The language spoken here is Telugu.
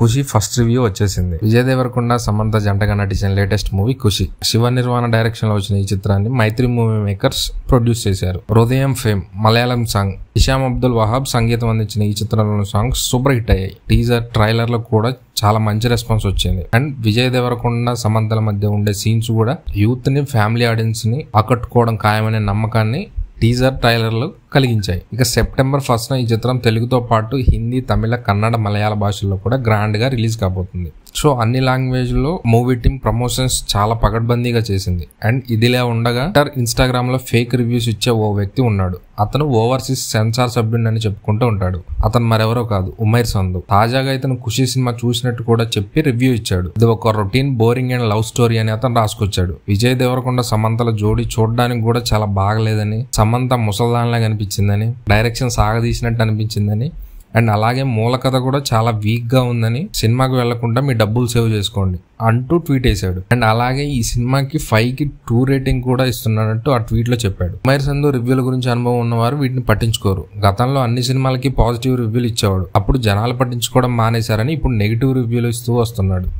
ఖుషి ఫస్ట్ రివ్యూ వచ్చేసింది విజయ్ దేవరకొండ సమంత జంటగా నటించిన latest movie Kushi Shiva Nirvana direction లో వచ్చిన ఈ చిత్రాన్ని మైత్రి మూవీ మేకర్స్ ప్రొడ్యూస్ చేశారు హృదయం ఫేమ్ మలయాళం సాంగ్ ఇషామ్ అబ్దుల్ వహాబ్ సంగీతం అందించిన ఈ చిత్రంలోని సాంగ్స్ సూపర్ హిట్ అయ్యాయి టీజర్ ట్రైలర్ లో కూడా చాలా మంచి రెస్పాన్స్ వచ్చింది అండ్ విజయ్ దేవరకొండ సమంతల మధ్య ఉండే సీన్స్ కూడా యూత్ ని ఫ్యామిలీ ఆడియన్స్ ని ఆకట్టుకోవడం ఖాయమనే నమ్మకాన్ని టీజర్ ట్రైలర్లు కలిగించాయి ఇక సెప్టెంబర్ ఫస్ట్న ఈ చిత్రం తెలుగుతో పాటు హిందీ తమిళ కన్నడ మలయాళ భాషల్లో కూడా గ్రాండ్గా రిలీజ్ కాబోతుంది సో అన్ని లాంగ్వేజ్లో మూవీ టీమ్ ప్రమోషన్స్ చాలా పగడ్బందీగా చేసింది అండ్ ఇదిలా ఉండగా ఇన్స్టాగ్రామ్ లో ఫేక్ రివ్యూస్ ఇచ్చే ఓ వ్యక్తి ఉన్నాడు అతను ఓవర్సీస్ సెన్సార్ సభ్యుడు అని చెప్పుకుంటూ ఉంటాడు అతను మరెవరో కాదు ఉమైర్ సందు తాజాగా ఇతను ఖుషి సినిమా చూసినట్టు కూడా చెప్పి రివ్యూ ఇచ్చాడు ఇది ఒక routine boring and love story అని అతను రాసుకొచ్చాడు విజయ్ దేవరకొండ సమంతల జోడి చూడడానికి కూడా చాలా బాగలేదని సమంత ముసల్దాన్లా కనిపించిందని డైరెక్షన్ సాగదీసినట్టు అనిపించిందని అండ్ అలాగే మూల కథ కూడా చాలా వీక్గా ఉందని సినిమాకి వెళ్లకుండా మీ డబ్బులు సేవ్ చేసుకోండి అంటూ ట్వీట్ వేశాడు అండ్ అలాగే ఈ సినిమాకి ఫైవ్ కి టూ రేటింగ్ కూడా ఇస్తున్నాడంటూ ఆ ట్వీట్లో చెప్పాడు మైర్ సందు రివ్యూల గురించి అనుభవం ఉన్నవారు వీటిని పట్టించుకోరు గతంలో అన్ని సినిమాలకి పాజిటివ్ రివ్యూలు ఇచ్చేవాడు అప్పుడు జనాలు పట్టించుకోవడం మానేశారని ఇప్పుడు నెగిటివ్ రివ్యూలు ఇస్తూ వస్తున్నాడు